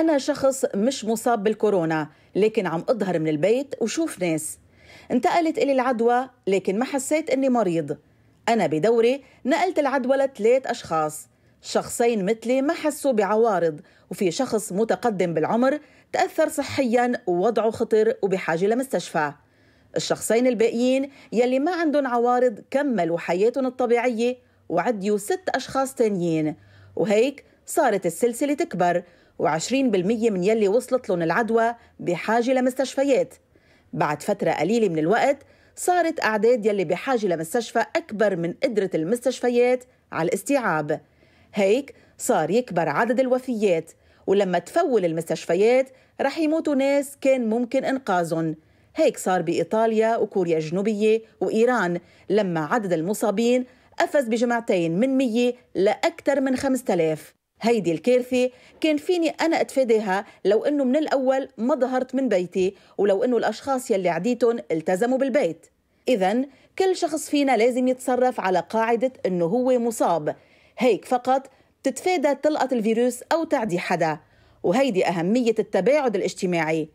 أنا شخص مش مصاب بالكورونا لكن عم أظهر من البيت وشوف ناس انتقلت إلي العدوى لكن ما حسيت إني مريض أنا بدوري نقلت العدوى لثلاث أشخاص شخصين مثلي ما حسوا بعوارض وفي شخص متقدم بالعمر تأثر صحيا ووضعه خطر وبحاجة لمستشفى الشخصين الباقيين يلي ما عندهم عوارض كملوا حياتهم الطبيعية وعديوا ست أشخاص تانيين وهيك صارت السلسلة تكبر و20% من يلي وصلت لهم العدوى بحاجة لمستشفيات بعد فترة قليلة من الوقت صارت أعداد يلي بحاجة لمستشفى أكبر من قدرة المستشفيات على الاستيعاب هيك صار يكبر عدد الوفيات ولما تفول المستشفيات رح يموتوا ناس كان ممكن إنقاذهم هيك صار بإيطاليا وكوريا الجنوبية وإيران لما عدد المصابين قفز بجمعتين من مية لأكثر من آلاف هيدي الكارثة كان فيني أنا أتفاداها لو أنه من الأول ما ظهرت من بيتي ولو أنه الأشخاص يلي عديتهم التزموا بالبيت إذا كل شخص فينا لازم يتصرف على قاعدة أنه هو مصاب هيك فقط تتفادى تلقط الفيروس أو تعدي حدا وهيدي أهمية التباعد الاجتماعي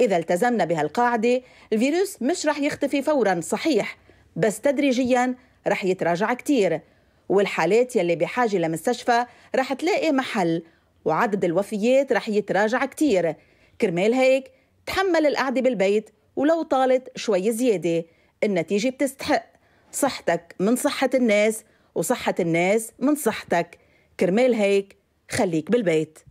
إذا التزمنا بهالقاعدة الفيروس مش رح يختفي فورا صحيح بس تدريجيا رح يتراجع كتير والحالات يلي بحاجة لمستشفى رح تلاقي محل وعدد الوفيات رح يتراجع كتير كرمال هيك تحمل القعدة بالبيت ولو طالت شوي زيادة النتيجة بتستحق صحتك من صحة الناس وصحة الناس من صحتك كرمال هيك خليك بالبيت